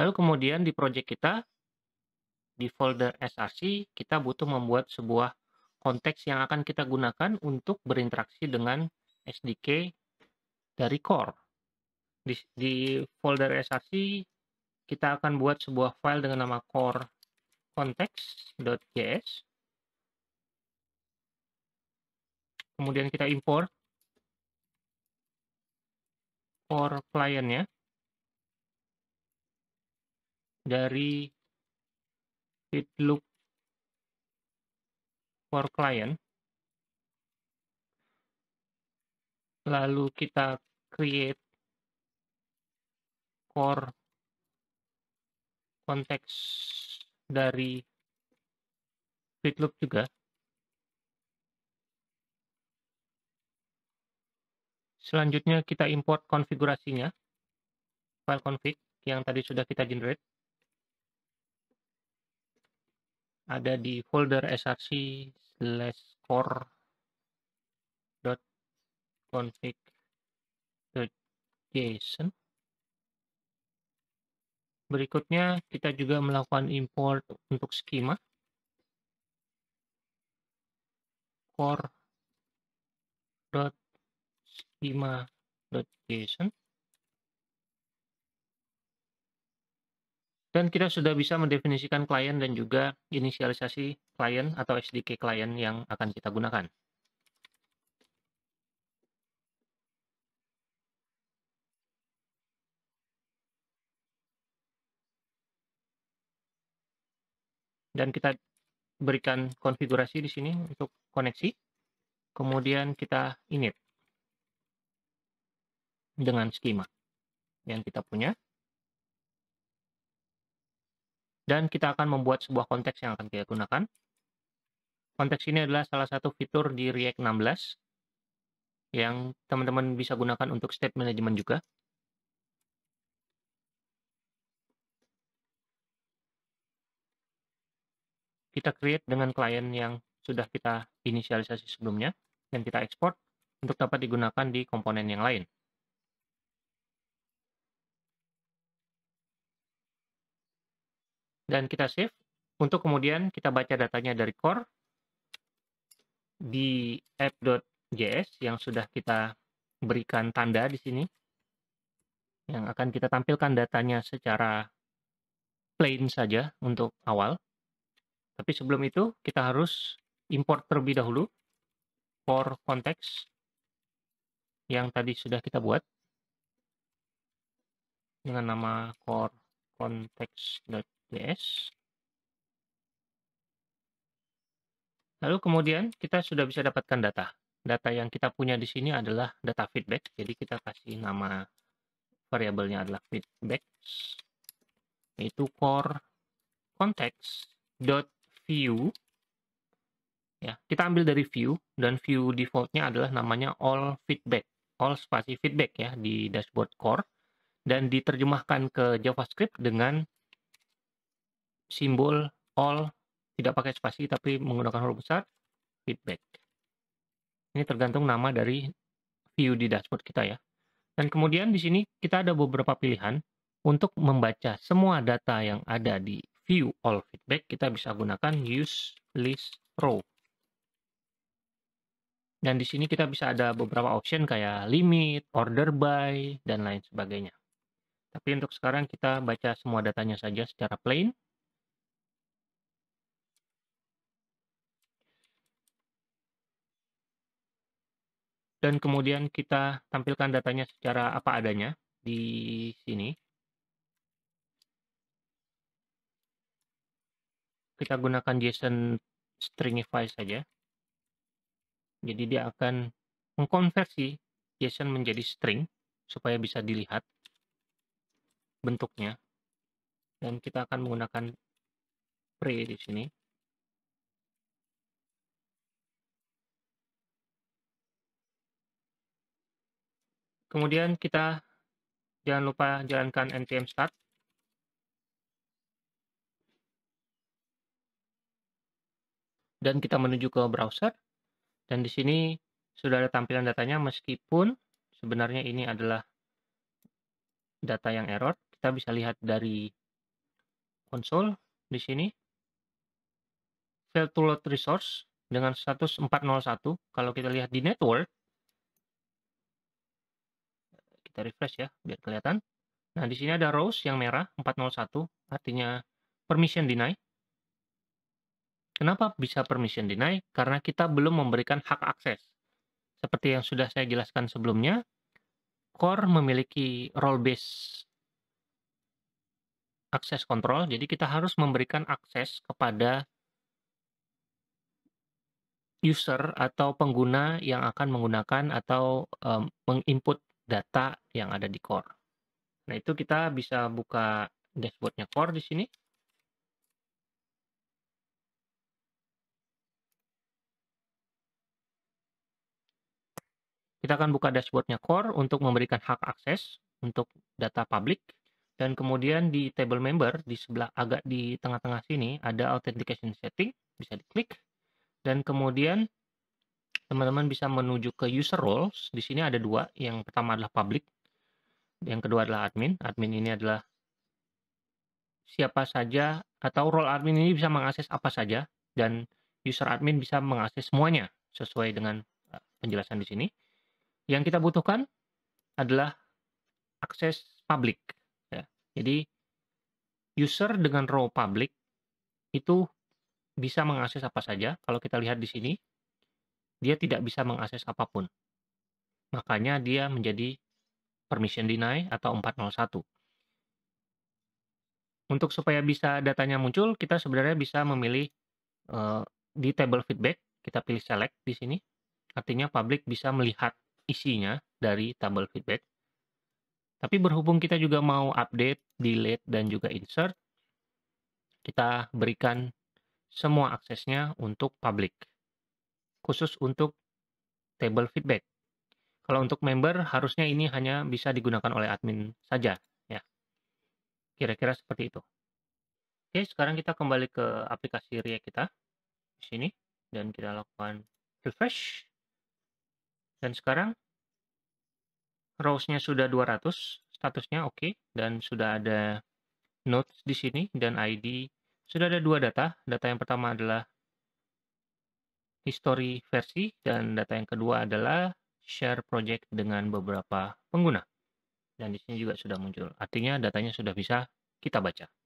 Lalu kemudian di project kita, di folder src, kita butuh membuat sebuah konteks yang akan kita gunakan untuk berinteraksi dengan SDK dari core. Di, di folder src, kita akan buat sebuah file dengan nama core context.js. Kemudian kita import core client-nya dari fit loop for client. Lalu kita create core konteks dari fit loop juga. Selanjutnya kita import konfigurasinya, file config yang tadi sudah kita generate. ada di folder src slash core dot config dot json berikutnya kita juga melakukan import untuk skema core dot schema dot json Dan kita sudah bisa mendefinisikan klien dan juga inisialisasi klien atau SDK klien yang akan kita gunakan. Dan kita berikan konfigurasi di sini untuk koneksi. Kemudian kita init dengan skema yang kita punya dan kita akan membuat sebuah konteks yang akan kita gunakan. Konteks ini adalah salah satu fitur di React 16 yang teman-teman bisa gunakan untuk state management juga. Kita create dengan klien yang sudah kita inisialisasi sebelumnya dan kita export untuk dapat digunakan di komponen yang lain. dan kita save untuk kemudian kita baca datanya dari core di app.js yang sudah kita berikan tanda di sini yang akan kita tampilkan datanya secara plain saja untuk awal. Tapi sebelum itu kita harus import terlebih dahulu core context yang tadi sudah kita buat dengan nama core context Yes. Lalu kemudian kita sudah bisa dapatkan data. Data yang kita punya di sini adalah data feedback. Jadi kita kasih nama variabelnya adalah feedback. Itu core context dot view. Ya, kita ambil dari view dan view defaultnya adalah namanya all feedback, all spasi feedback ya di dashboard core dan diterjemahkan ke JavaScript dengan simbol all tidak pakai spasi tapi menggunakan huruf besar feedback. Ini tergantung nama dari view di dashboard kita ya. Dan kemudian di sini kita ada beberapa pilihan untuk membaca semua data yang ada di view all feedback kita bisa gunakan use list row. Dan di sini kita bisa ada beberapa option kayak limit, order by, dan lain sebagainya. Tapi untuk sekarang kita baca semua datanya saja secara plain. dan kemudian kita tampilkan datanya secara apa adanya di sini. Kita gunakan JSON stringify saja. Jadi dia akan mengkonversi JSON menjadi string supaya bisa dilihat bentuknya. Dan kita akan menggunakan pre di sini. Kemudian kita jangan lupa jalankan npm start. Dan kita menuju ke browser. Dan di sini sudah ada tampilan datanya meskipun sebenarnya ini adalah data yang error. Kita bisa lihat dari konsol di sini. Fail to load resource dengan status 401. Kalau kita lihat di network, kita refresh ya, biar kelihatan. Nah, di sini ada rows yang merah, 401, artinya permission deny. Kenapa bisa permission deny? Karena kita belum memberikan hak akses. Seperti yang sudah saya jelaskan sebelumnya, core memiliki role-based access control. jadi kita harus memberikan akses kepada user atau pengguna yang akan menggunakan atau um, menginput data yang ada di core. Nah, itu kita bisa buka dashboardnya core di sini. Kita akan buka dashboardnya core untuk memberikan hak akses untuk data publik Dan kemudian di table member, di sebelah agak di tengah-tengah sini, ada authentication setting, bisa diklik. Dan kemudian teman-teman bisa menuju ke user roles. Di sini ada dua, yang pertama adalah public, yang kedua adalah admin. Admin ini adalah siapa saja atau role admin ini bisa mengakses apa saja dan user admin bisa mengakses semuanya sesuai dengan eh, penjelasan di sini. Yang kita butuhkan adalah akses public. Ya. Jadi user dengan role public itu bisa mengakses apa saja. Kalau kita lihat di sini, dia tidak bisa mengakses apapun. Makanya dia menjadi permission deny atau 401. Untuk supaya bisa datanya muncul, kita sebenarnya bisa memilih uh, di table feedback, kita pilih select di sini. Artinya public bisa melihat isinya dari table feedback. Tapi berhubung kita juga mau update, delete, dan juga insert, kita berikan semua aksesnya untuk public khusus untuk table feedback. Kalau untuk member, harusnya ini hanya bisa digunakan oleh admin saja. ya Kira-kira seperti itu. Oke, sekarang kita kembali ke aplikasi ria kita. Di sini. Dan kita lakukan refresh. Dan sekarang, rows-nya sudah 200. Statusnya oke. Okay, dan sudah ada notes di sini dan ID. Sudah ada dua data. Data yang pertama adalah history versi, dan data yang kedua adalah share project dengan beberapa pengguna. Dan di sini juga sudah muncul. Artinya datanya sudah bisa kita baca.